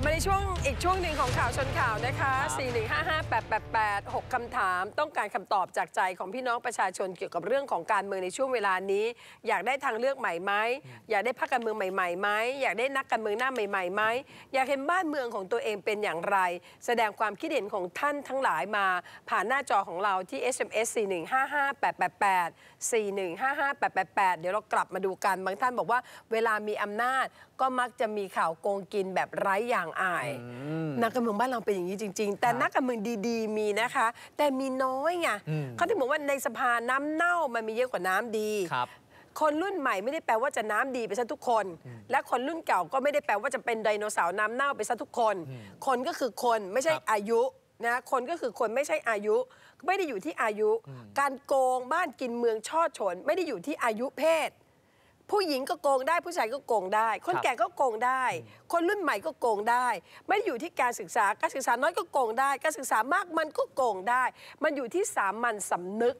บมาในช่วงอีกช่วงหนึ่งของข่าวชนข่าวนะคะ 4 1 5 5 8 8 8 6คำถาม ต้องการคำตอบจากใจของพี่น้องประชาชนเกี่ยวกับเรื่องของการเมืองในช่วงเวลานี้ อยากได้ทางเลือกใหม่ไหมอยากได้พรรคการเมืองใหม่ๆไหมอยากได้นักการเมืองหน้าใหม่ๆไหมอยากเห็นบ้านเมืองของตัวเองเป็นอย่างไร แสดงความคิดเห็นของท่านทั้งหลายมา ผ่านหน้าจอของเราที่ SMS 4 1 5 5 8 8 8 4 1 5 5 8 8 8 เดี๋ยวเรากลับมาดูกันบางท่านบอกว่าเวลามีอำนาจ ก็มักจะมีข่าวโกงกินแบบไร้อย่างางอายนักการเมืองบ้านเราเป็นอย่างนี้จริงๆ แต่นักการเมืองดีๆมีนะคะแต่มีน้อยไงเขาถึงบอกว่าในสภาน้ำเน่ามันมีเยอะกว่าน้ำดีคนรุ่นใหม่ไม่ได้แปลว่าจะน้ำดีไปซะทุกคน และคนรุ่นเก่าก็ไม่ได้แปลว่าจะเป็นไดโนเสาร์น้ำเน่าไปซะทุกคน คนก็คือคนไม่ใช่อายุนะคนก็คือคนไม่ใช่อายุไม่ได้อยู่ที่อายุ การโกงบ้านกินเมืองช่อฉนไม่ได้อยู่ที่อายุเพศผู้หญิงก็โกงได้ผู้ชายก็โกงได้ คนแก่ก็โกงได้ คนรุ่นใหม่ก็โกงได้ ไม่อยู่ที่การศึกษาการศึกษาน้อยก็โกงได้ การศึกษามากมันก็โกงได้ มันอยู่ที่สามัญสำนึก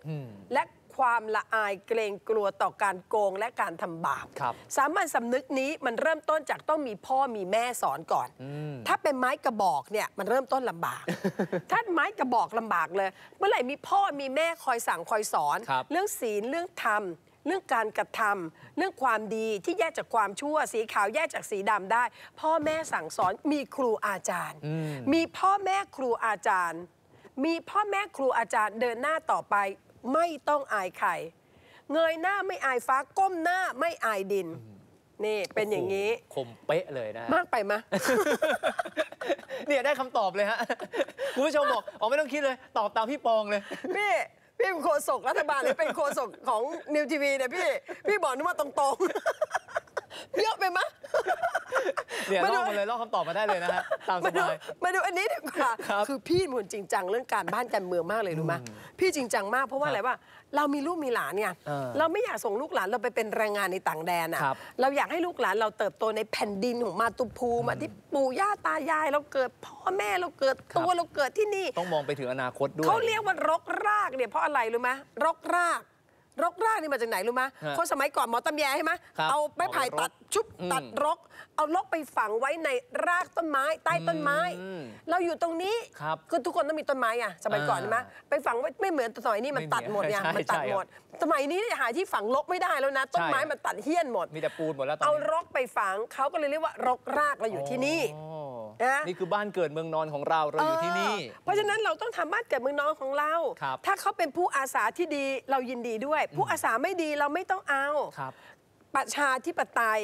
และความละอายเกรงกลัวต่อการโกงและการทำบาปสามัญสำนึกนี้มันเริ่มต้นจากต้องมีพ่อมีแม่สอนก่อน ถ้าเป็นไม้กระบอกเนี่ยมันเริ่มต้นลำบาก ถ้าไม้กระบอกลำบากเลย เมื่อไหร่มีพ่อมีแม่คอยสั่งคอยสอน เรื่องศีลเรื่องธรรมเรื่องการกระทำเรื่องความดีที่แยกจากความชั่วสีขาวแยกจากสีดำได้ พ่อแม่สั่งสอนมีครูอาจารย์ มีพ่อแม่ครูอาจารย์ มีพ่อแม่ครูอาจารย์เดินหน้าต่อไป ไม่ต้องอายใครเงยหน้าไม่อายฟ้าก้มหน้าไม่อายดินนี่เป็นอย่างนี้คมเป๊ะเลยนะมากไปมะเนี่ยได้คำตอบเลยฮะคุณผู้ชมบอกอ๋อไม่ต้องคิดเลยตอบตามพี่ปองเลยพี่พี่เป็นโฆษกรัฐบาลหรือเป็นโฆษกของนิวทีวีเนี่ยพี่ พี่บอกนึกว่าตรงๆเยอะไปมะเนี่ยลอกมาเลยลอกคำตอบมาได้เลยนะฮะตามสบายมาดูอันนี้ดีกว่า คือพี่มุนจริงจัง เรื่องการบ้านการเมืองมากเลยรู้ไหมพี่จริงจังมาก เพราะว่าอะไรว่าเรามีลูกมีหลานเนี่ยเราไม่อยากส่งลูกหลานเราไปเป็นแรงงานในต่างแดนอ่ะ เราอยากให้ลูกหลานเราเติบโตในแผ่นดินของมาตุภูมิที่ปู่ย่าตายายเราเกิดพ่อแม่เราเกิดตัวเราเกิดที่นี่ ต้องมองไปถึงอนาคตด้วยเขาเรียกว่ารกรากเนี่ย เพราะอะไรรู้ไหมรกรากรกรากนี่มาจากไหนรู้ไหมคนสมัยก่อนหมอตำแยใช่ไหมเอาไม้ไผ่ตัดชุบตัดรก เอารกไปฝังไว้ในรากต้นไม้ ใต้ต้นไม้ เราอยู่ตรงนี้คือทุกคนต้องมีต้นไม้อ่ะสมัยก่อนใช่ไหมไปฝังไว้ไม่เหมือนสมัยนี้มันตัดหมดเนี่ยมันตัดหมด สมัยนี้หาที่ฝังรกไม่ได้แล้วนะ ต้นไม้มันตัดเฮี้ยนหมด มีแต่ปูนหมดแล้ว เอารกไปฝังเขาก็เลยเรียกว่ารกรากเราอยู่ที่นี่นะนี่คือบ้านเกิดเมืองนอนของเราเราอยู่ที่นี่ เพราะฉะนั้นเราต้องทำบ้านเกิดเมืองนอนของเรา ถ้าเขาเป็นผู้อาสาที่ดีเรายินดีด้วย ผู้อาสาไม่ดีเราไม่ต้องเอา ประชาธิปไตย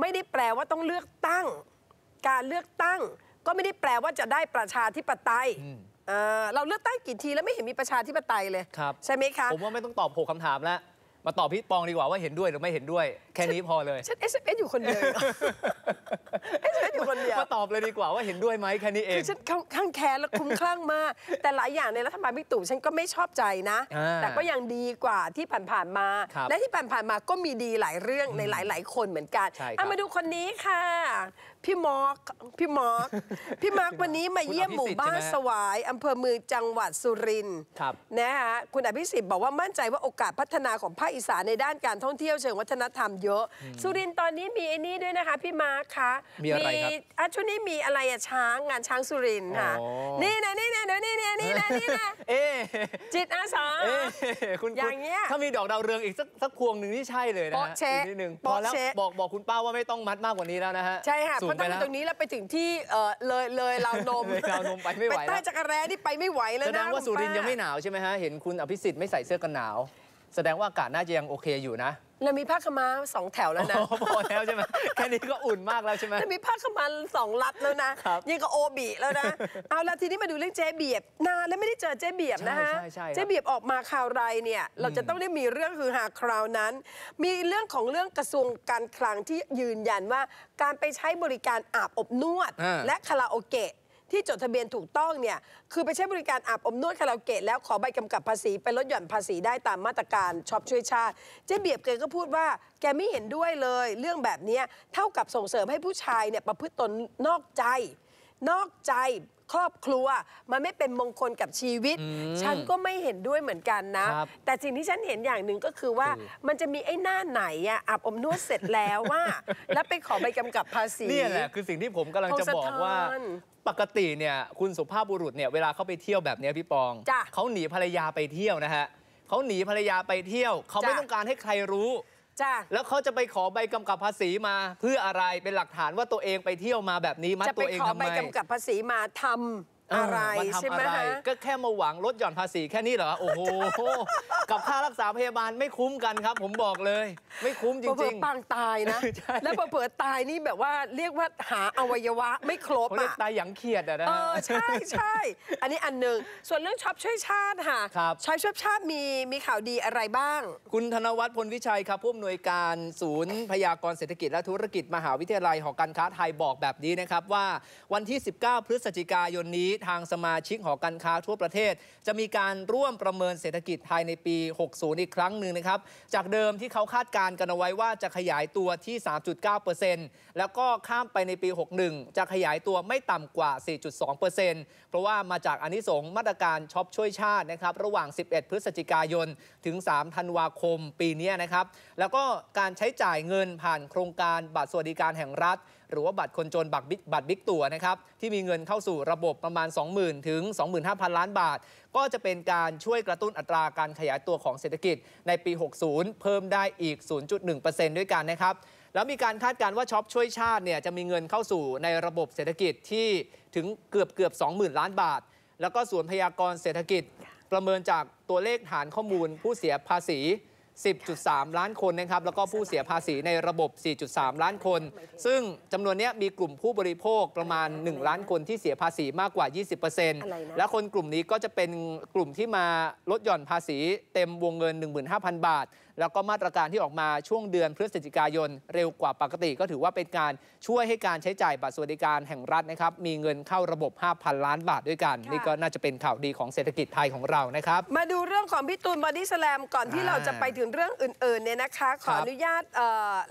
ไม่ได้แปลว่าต้องเลือกตั้ง การเลือกตั้ง ก็ไม่ได้แปลว่าจะได้ประชาธิปไตยเราเลือกตั้งกี่ทีแล้วไม่เห็นมีประชาธิปไตยเลย ใช่ไหมคะผมว่าไม่ต้องตอบหกคำถามแล้วมาตอบพี่ปองดีกว่าว่าเห็นด้วยหรือไม่เห็นด้วยแค่นี้พอเลยฉันอสเอยู่คนเดียวเอสเออยู่คนเดียวมาตอบเลยดีกว่าว่าเห็นด้วยไหมแค่นี้เองคือฉันข้างแค้นและคุ้มคลั่งมากแต่หลายอย่างในรัฐบาลพิ่ตู่ฉันก็ไม่ชอบใจนะแต่ก็ยังดีกว่าที่ผ่านๆมา และที่ผ่านๆมาก็มีดีหลายเรื่องในหลาย ๆ คนเหมือนกันมาดูคนนี้ค่ะพี่มอกพี่มอกพี่มาร์กวันนี้มาเยี่ยมหมู่บ้านสวายอำเภอเมืองจังหวัดสุรินทร์นะฮะคุณอภิสิทธิ์บอกว่ามั่นใจว่าโอกาสพัฒนาของภาคอีสานในด้านการท่องเที่ยวเชิงวัฒนธรรมเยอะ สุรินทร์ตอนนี้มีไอ้นี่ด้วยนะคะ พี่มาร์กคะมีอะไรครับช่วงนี้มีอะไรอะช้างงานช้างสุรินทร์ค่ะนี่นะนี่นะเดี๋ยวนี่นะนี่นะี่นะเอจิตอาสาคุณอย่างเงี้ยถ้ามีดอกดาวเรืองอีกสักสักพวงหนึ่งนี่ใช่เลยนะฮะนิดนึงพอแล้วบอกบอกคุณป้าว่าไม่ต้องมัดมากกว่านี้แล้วนะฮะใช่ค่ะไปแล้วตรงนี้แล้วไปถึงที่เลยเลยลาวนมลาวนม ไปไม่ไหวไปใต้จักรแร้ที่ไปไม่ไหวแล้วนะแสดงว่าสุรินยังไม่หนาวใช่ไหมฮะ เห็นคุณอภิสิทธิ์ไม่ใส่เสื้อกันหนาว แสดงว่าอากาศน่าจะยังโอเคอยู่นะเรามีผ้าขม้าสองแถวแล้วนะพอแล้วใช่ไหมแค่นี้ก็อุ่นมากแล้วใช่ไหมเรามีผ้าขม้าสองลัดแล้วนะยังก็โอบีแล้วนะเอาละทีนี้มาดูเรื่องเจ๊เบียบนานแล้วไม่ได้เจอเจ๊เบียบนะฮะเจ๊เบียบออกมาข่าวไรเนี่ยเราจะต้องได้มีเรื่องคือหาคราวนั้น มีเรื่องของเรื่องกระทรวงการคลังที่ยืนยันว่า การไปใช้บริการอาบอบนวด และคาราโอเกะที่จดทะเบียนถูกต้องเนี่ยคือไปใช้บริการอาบอมนวดคาราโอเกะแล้วขอใบกำกับภาษีไปลดหย่อนภาษีได้ตามมาตรการช็อปช่วยชาติเจ๊เบียบเกก็พูดว่า แกไม่เห็นด้วยเลย เรื่องแบบนี้เท่ากับส่งเสริมให้ผู้ชายเนี่ยประพฤติตนนอกใจ นอกใจครอบครัว มันไม่เป็นมงคลกับชีวิต ฉันก็ไม่เห็นด้วยเหมือนกันนะ แต่สิ่งที่ฉันเห็นอย่างหนึ่งก็คือว่ามันจะมีไอ้หน้าไหนอะอาบอมนวดเสร็จแล้วว่า แล้วไปขอใบกำกับภาษีนี่แหละคือสิ่งที่ผมกำลังจะบอกว่าปกติเนี่ยคุณสุภาพบุรุษเนี่ยเวลาเขาไปเที่ยวแบบนี้พี่ปองเขาหนีภรรยาไปเที่ยวนะฮะเขาหนีภรรยาไปเที่ยวเขาไม่ต้องการให้ใครรู้จ้าแล้วเขาจะไปขอใบกำกับภาษีมา เพื่ออะไรเป็นหลักฐานว่าตัวเองไปเที่ยวมาแบบนี้ มัดตัวเองทำไม จะไบกำกับภาษีมาทำอะไรใช่ไหมฮะ ก็แค่มาหวังลดหย่อนภาษีแค่นี้เหรอ โอ้โหกับค่ารักษาพยาบาลไม่คุ้มกันครับ ผมบอกเลย ไม่คุ้มจเริงๆปางตายนะ แล้วเปิดตายนี่แบบว่าเรียกว่าหาอวัยวะ ไม่ครบเายอะตายอยางเขียดอะนะเออใช่ใช่อันนี้อันหนึ่งส่วนเรื่องช็อปช่วยชาติค่ะครับช้อปช่วยชาติมีมีข่าวดีอะไรบ้าง คุณธนวัฒน์พลวิชัยครับ ผู้อำนวยการศูนย์พยากรณ์เศรษฐกิจและธุรกิจมหาวิทยาลัยหอการค้าไทยบอกแบบนี้นะครับว่าวันที่ 19 พฤศจิกายนนี้ทางสมาชิกหอการค้าทั่วประเทศ จะมีการร่วมประเมินเศรษฐกิจไทยในปี 60 อีกครั้งหนึ่งนะครับ จากเดิมที่เขาคาดการณ์กันเอาไว้ว่าจะขยายตัวที่ 3.9%แล้วก็ข้ามไปในปี 61 จะขยายตัวไม่ต่ำกว่า 4.2%เพราะว่ามาจากอนิสงมาตรการช็อปช่วยชาตินะครับ ระหว่าง 11 พฤศจิกายนถึง 3 ธันวาคมปีนี้นะครับแล้วก็การใช้จ่ายเงินผ่านโครงการบัตรสวัสดิการแห่งรัฐหรือว่าบัตรคนจนบัตรบิ๊กบัตรบิ๊กตั๋วนะครับที่มีเงินเข้าสู่ระบบประมาณ 20,000 ถึง 25,000 ล้านบาท ก็จะเป็นการช่วยกระตุ้นอัตราการขยายตัวของเศรษฐกิจในปี 60 เพิ่มได้อีก 0.1%ด้วยกันนะครับแล้วมีการคาดการณ์ว่าช็อปช่วยชาติเนี่ยจะมีเงินเข้าสู่ในระบบเศรษฐกิจที่ถึงเกือบเกือบ20,000ล้านบาท แล้วก็ส่วนพยากรเศรษฐกิจ ประเมินจากตัวเลขฐานข้อมูล ผู้เสียภาษี10.3 ล้านคนนะครับ แล้วก็ผู้เสียภาษีในระบบ 4.3 ล้านคน ซึ่งจำนวนนี้มีกลุ่มผู้บริโภคประมาณ 1 ล้านคนที่เสียภาษีมากกว่า 20%และคนกลุ่มนี้ก็จะเป็นกลุ่มที่มาลดหย่อนภาษีเต็มวงเงิน 15,000 บาทแล้วก็มาตรการที่ออกมาช่วงเดือนพฤศจิกายนเร็วกว่าปกติก็ถือว่าเป็นการช่วยให้การใช้จ่ายบัตรสวัสดิการแห่งรัฐนะครับ มีเงินเข้าระบบ 5,000 ล้านบาทด้วยกัน นี่ก็น่าจะเป็นข่าวดีของเศรษฐกิจไทยของเรานะครับ มาดูเรื่องของพี่ตูนบอดี้สแลมก่อนที่เราจะไปถึงเรื่องอื่นๆเนี่ยนะคะ ขออนุญาต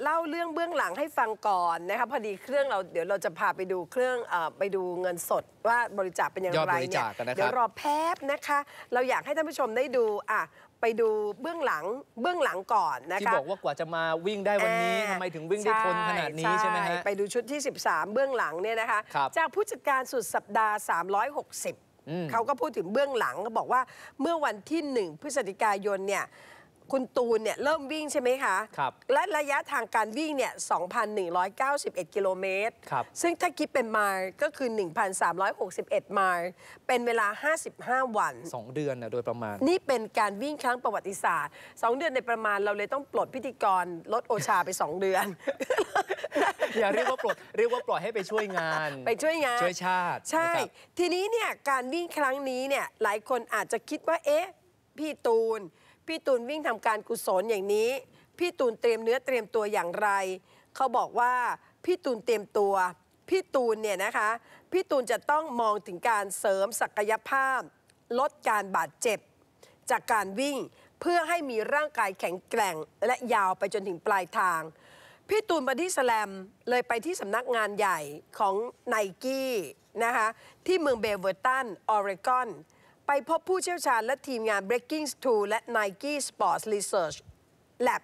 เล่าเรื่องเบื้องหลังให้ฟังก่อนนะคะพอดีเครื่องเราเดี๋ยวเราจะพาไปดูเครื่องไปดูเงินสด ว่าบริจาคเป็นอย่างไรเนี่ยจาคกันนะครับเดี๋ยวรอแป๊บนะคะ เราอยากให้ท่านผู้ชมได้ดูอ่ะไปดูเบื้องหลังเบื้องหลังก่อนนะคะที่บอกว่ากว่าจะมาวิ่งได้วันนี้ทำไมถึงวิ่งได้ทนขนาดนี้ใช่ไหมฮะไปดูชุดที่ 13 เบื้องหลังเนี่ยนะคะจากผู้จัดการสุดสัปดาห์ 360 เขาก็พูดถึงเบื้องหลังก็บอกว่าเมื่อวันที่ 1 พฤศจิกายนเนี่ยคุณตูนเนี่ยเริ่มวิ่งใช่ไหมคะครับและระยะทางการวิ่งเนี่ย 2,191 กิโลเมตรครับซึ่งถ้าคิดเป็นไมล์ก็คือ 1,361 ไมล์ เป็นเวลา 55 วัน 2 เดือนนะโดยประมาณ นี่เป็นการวิ่งครั้งประวัติศาสตร์ 2 เดือนในประมาณเราเลยต้องปลดพิธีกรลดโอชาไป 2 เดือน อย่าเรียกว่าปลดเรียกว่าปล่อยให้ไปช่วยงาน ไปช่วยงาน ช่วยชาติ ใช่ ทีนี้เนี่ยการวิ่งครั้งนี้เนี่ยหลายคนอาจจะคิดว่าเอ๊ะพี่ตูนพี่ตูนวิ่งทำการกุศลอย่างนี้ พี่ตูนเตรียมเนื้อเตรียมตัวอย่างไร เขาบอกว่าพี่ตูนเตรียมตัว พี่ตูนเนี่ยนะคะพี่ตูนจะต้องมองถึงการเสริมศักยภาพลดการบาดเจ็บ จากการวิ่งเพื่อให้มีร่างกายแข็งแกร่งและยาวไปจนถึงปลายทาง พี่ตูนบอดี้สแลมเลยไปที่สำนักงานใหญ่ของไนกี้นะคะที่เมืองเบเวอร์ตันออริกอนไปพบผู้เชี่ยวชาญและทีมงาน Breaking t Tool และ Nike Sports Research Lab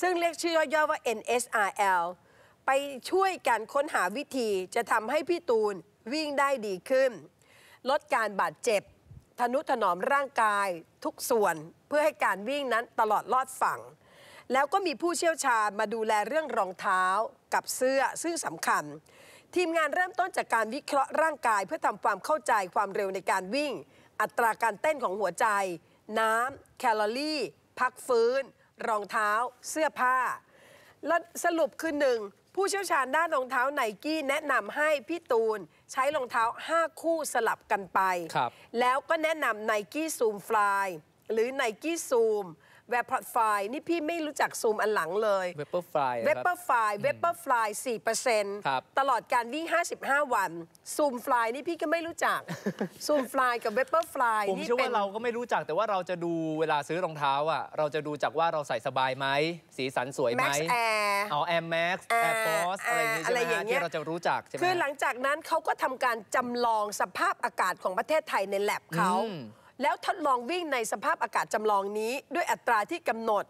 ซึ่งเรียกชื่อย่อว่า NSRL ไปช่วยกันค้นหาวิธีจะทำให้พี่ตูนวิ่งได้ดีขึ้น ลดการบาดเจ็บทนุถนอมร่างกาย ทุกส่วน เพื่อให้การวิ่งนั้นตลอดลอดฝั่ง แล้วก็มีผู้เชี่ยวชาญมาดูแลเรื่องรองเท้ากับเสื้อซึ่งสำคัญ ทีมงานเริ่มต้นจากการวิเคราะห์ร่างกายเพื่อทำความเข้าใจความเร็วในการวิ่งอัตราการเต้นของหัวใจ น้ำ แคลอรี่ พักฟื้น รองเท้า เสื้อผ้า และสรุปคือหนึ่ง ผู้เชี่ยวชาญด้านรองเท้าไนกี้แนะนำให้พี่ตูน ใช้รองเท้า 5 คู่สลับกันไป แล้วก็แนะนำไนกี้ซูมฟลายหรือไนกี้ซูมแวปเปอร์ฟฟนี่พี่ไม่รู้จักซูมอันหลังเลยเวปเปอร์ไฟเวปเปอร์ไฟเวปเปอร์ไฟสี่เปอร์เซ็นต์ตลอดการวิ่ง55 วันซูมฟลายนี่พี่ก็ไม่รู้จักซูมฟลายกับเวปเปอร์ไฟผมยผมเชื่อว่าเราก็ไม่รู้จักแต่ว่าเราจะดูเวลาซื้อรองเท้าอ่ะเราจะดูจากว่าเราใส่สบายไหม สีสันสวยไหมแม็กซ์แอร์เอแอร์แม็กซ์แอร์ฟอสอะไรอย่างเงี้ยเที่เราจะรู้จักใช่ไหมคือหลังจากนั้นเขาก็ทำการจำลองสภาพอากาศของประเทศไทยในแลบเขาแล้วทดลองวิ่งในสภาพอากาศจำลองนี้ ด้วยอัตราที่กำหนด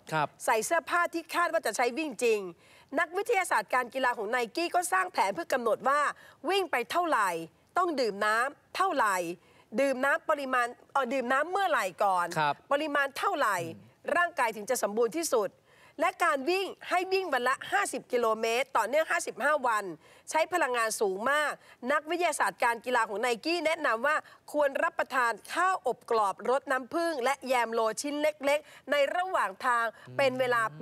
ใส่เสื้อผ้าที่คาดว่าจะใช้วิ่งจริง นักวิทยาศาสตร์การกีฬาของไนกี้ก็สร้างแผนเพื่อกำหนดว่าวิ่งไปเท่าไหร่ ต้องดื่มน้ำเท่าไหร่ดื่มน้ำปริมาณเออดื่มน้ำเมื่อไหร่ก่อน ปริมาณเท่าไหร่ร่างกายถึงจะสมบูรณ์ที่สุดและการวิ่งให้วิ่งวันละ 50 กิโลเมตรต่อเนื่อง 55 วัน ใช้พลังงานสูงมาก นักวิทยาศาสตร์การกีฬาของไนกี้แนะนำว่าควรรับประทานข้าวอบกรอบรสน้ำผึ้งและแยมโลชิ้นเล็กๆ ในระหว่างทางเป็นเวลาเ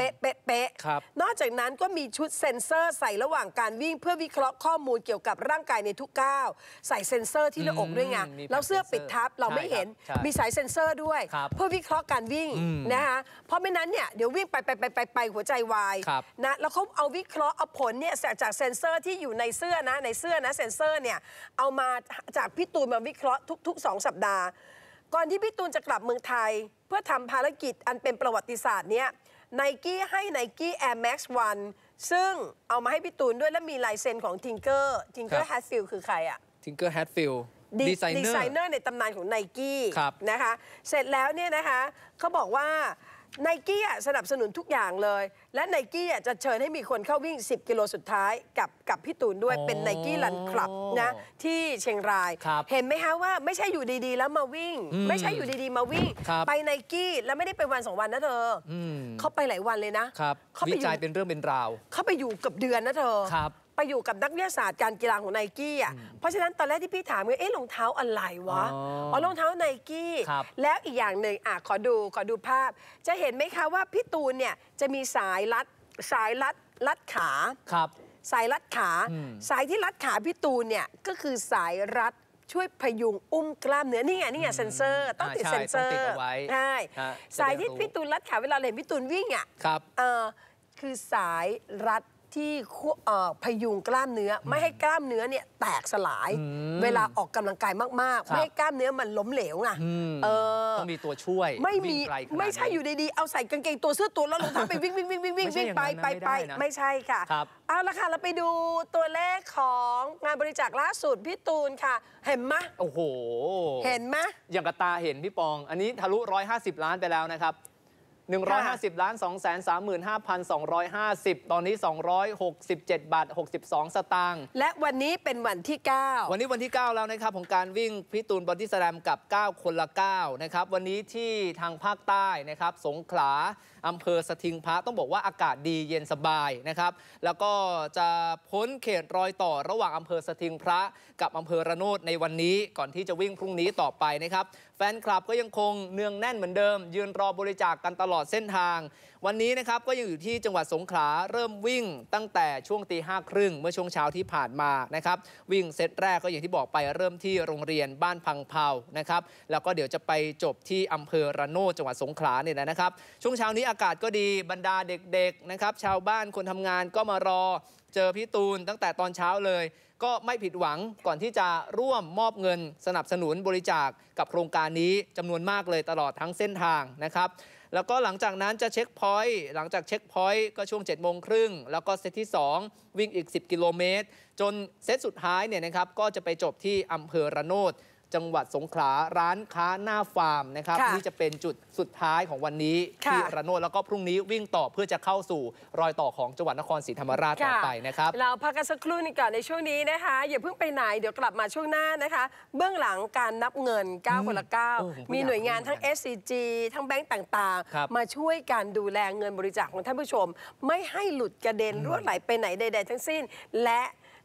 ป๊ะๆนอกจากนั้นก็มีชุดเซ็นเซอร์ใส่ระหว่างการวิ่ง เพื่อวิเคราะห์ข้อมูลเกี่ยวกับร่างกายในทุกก้าวใส่เซ็นเซอร์ที่หน้าอกด้วยไงแล้วเสื้อปิดทับเราไม่เห็นมีสายเซ็นเซอร์ด้วย เพื่อวิเคราะห์การวิ่งนะคะเพราะไม่นั้นเนี่ยเดี๋ยววิ่งไปไปไปไปกไปหัวใจวายนะแล้วเขาเอาวิเคราะห์เอาผลเนี่ยจากเซนเซอร์ที่อยู่ในเสื้อนะ ในเสื้อนะ เซนเซอร์เนี่ย เอามาจากพี่ตูนมาวิเคราะห์ทุกๆ2 สัปดาห์ ก่อนที่พี่ตูนจะกลับเมืองไทย เพื่อทำภารกิจอันเป็นประวัติศาสตร์เนี่ยไนกี้ให้ไนกี้ Air Max 1 ซึ่งเอามาให้พี่ตูนด้วยและมีลายเซ็นของทิงเกอร์ทิงเกอร์แฮตฟิลคือใครอะทิงเกอร์แฮตฟิลดีไซเนอร์ในตำนานของไนกี้นะคะเสร็จแล้วเนี่ยนะคะเขาบอกว่าไนกี้สนับสนุนทุกอย่างเลย และไนกี้จะเชิญให้มีคนเข้าวิ่ง10กิโลสุดท้ายกับกับพี่ตูนด้วยเป็นไนกี้ลันคลับนะ ที่เชียงราย เห็นไหมคะว่า ไม่ใช่อยู่ดีๆแล้วมาวิ่ง ไม่ใช่อยู่ดีๆมาวิ่งไปไนกี้แล้วไม่ได้ไปวันสองวันนะเธอเขาไปหลายวันเลยนะเขาไปอยู่เป็นเรื่องเป็นราวเขาไปอยู่กับเดือนนะเธอไปอยู่กับนักวิทยาศาสตร์การกีฬาของไนกี้อ่ะเพราะฉะนั้นตอนแรกที่พี่ถามเลยเอ๊ะรองเท้าอะไรวะ อ๋อรองเท้าไนกี้ แล้วอีกอย่างหนึ่งอ่ะขอดูขอดูภาพ จะเห็นไหมคะว่าพี่ตูนเนี่ยจะมีสายรัดสายรัดรัดขา ครับ สายรัดขา สายที่รัดขาพี่ตูนเนี่ยก็คือสายรัดช่วยพยุงอุ้มกล้ามเนื้อนี่ไงนี่ไงเซนเซอร์ต้องติดเซนเซอร์ใช่ สายที่พี่ตูนรัดขาเวลาเห็นพี่ตูนวิ่งอ่ะ ครับเออคือสายรัดที่พยุงกล้ามเนื้อไม่ให้กล้ามเนื้อเนี่ยแตกสลาย เวลาออกกำลังกายมากๆไม่ให้กล้ามเนื้อมันล้มเหลวไงเออต้องมีตัวช่วยไม่มีไม่ใช่อยู่ดีๆเอาใส่กางเกงตัวเสื้อตัวแล้วลงทางไปวิ่งวิ่งวิ่งวิ่งวิ่งไปไปไปไม่ใช่ค่ะครับเอาละค่ะเราไปดูตัวเลขของงานบริจาคล่าสุดพี่ตูนค่ะเห็นไหมะโอ้โหเห็นไหมะอย่างกระตาเห็นพี่ปองอันนี้ทะลุ 150 ล้านไปแล้วนะครับ150ล้าน235,250 ตอนนี้ 267 บาท 62 สตางค์ และวันนี้เป็นวันที่ 9 วันนี้วันที่9แล้วนะครับ ของการวิ่งพิตูนบอดี้สแลมกับ 9 คนละ 9 นะครับ วันนี้ที่ทางภาคใต้นะครับ สงขลา อำเภอสทิงพระต้องบอกว่าอากาศดีเย็นสบายนะครับ แล้วก็จะพ้นเขตรอยต่อระหว่างอำเภอสทิงพระกับอำเภอระโนดในวันนี้ก่อนที่จะวิ่งพรุ่งนี้ต่อไปนะครับแฟนคลับก็ยังคงเนืองแน่นเหมือนเดิม ยืนรอบริจาคกกันตลอดเส้นทางวันนี้นะครับก็ยังอยู่ที่จังหวัดสงขลาเริ่มวิ่งตั้งแต่ช่วงตีห้าครึ่งเมื่อช่วงเช้าที่ผ่านมานะครับวิ่งเซตแรกก็อย่างที่บอกไปเริ่มที่โรงเรียนบ้านพังเพานะครับแล้วก็เดี๋ยวจะไปจบที่อำเภอระโนดจังหวัดสงขลาเนี่ยนะครับช่วงเช้านี้อากาศก็ดีบรรดาเด็กๆนะครับชาวบ้านคนทำงานก็มารอเจอพี่ตูนตั้งแต่ตอนเช้าเลย ก็ไม่ผิดหวังก่อนที่จะร่วมมอบเงินสนับสนุนบริจาคกับโครงการนี้จำนวนมากเลยตลอดทั้งเส้นทางนะครับแล้วก็หลังจากนั้นจะเช็คพอยต์ หลังจากเช็คพอยต์ ก็ช่วง7จ็ดโมงครึ่งแล้วก็เซตที่ 2 วิ่งอีก 10กิโลเมตร จนเซตสุดท้ายเนี่ยนะครับ ก็จะไปจบที่อำเภอระโนดจังหวัดสงขลาร้านค้าหน้าฟาร์มนะครับนี่จะเป็นจุดสุดท้ายของวันนี้ ที่ระโนดแล้วก็พรุ่งนี้วิ่งต่อเพื่อจะเข้าสู่รอยต่อของ จังหวัดนครศรีธรรมราชต่อไปนะครับเราพักกันสักครู่นึงก่อนในช่วงนี้นะคะอย่าเพิ่งไปไหน เดี๋ยวกลับมาช่วงหน้านะคะ เบื้องหลังการนับเงิน 9 คนละเก9มีหน่วยงานทั้งอ SCG ทั้งแบงก์ต่าง ๆ มาช่วยการดูแลเงินบริจาคของท่านผู้ชม ไม่ให้หลุดกระเด็นรั่วไหลไปไหนใดๆทั้งสิ้น และ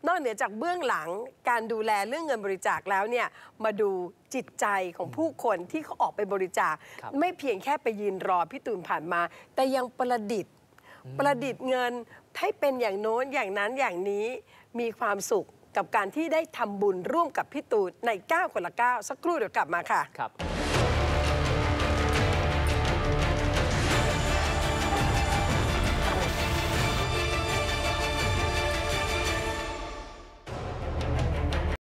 นอกเหนือจากเบื้องหลังการดูแลเรื่องเงินบริจาคแล้วเนี่ยมาดูจิตใจของผู้คนที่เขาออกไปบริจาค ไม่เพียงแค่ไปยืนรอพี่ตูนผ่านมา แต่ยังประดิษฐ์ ประดิษฐ์เงินให้เป็นอย่างโน้นอย่างนั้นอย่างนี้มีความสุขกับการที่ได้ทำบุญร่วมกับพี่ตูนใน9คนละ9สักครู่เดี๋ยวกลับมาค่ะครับ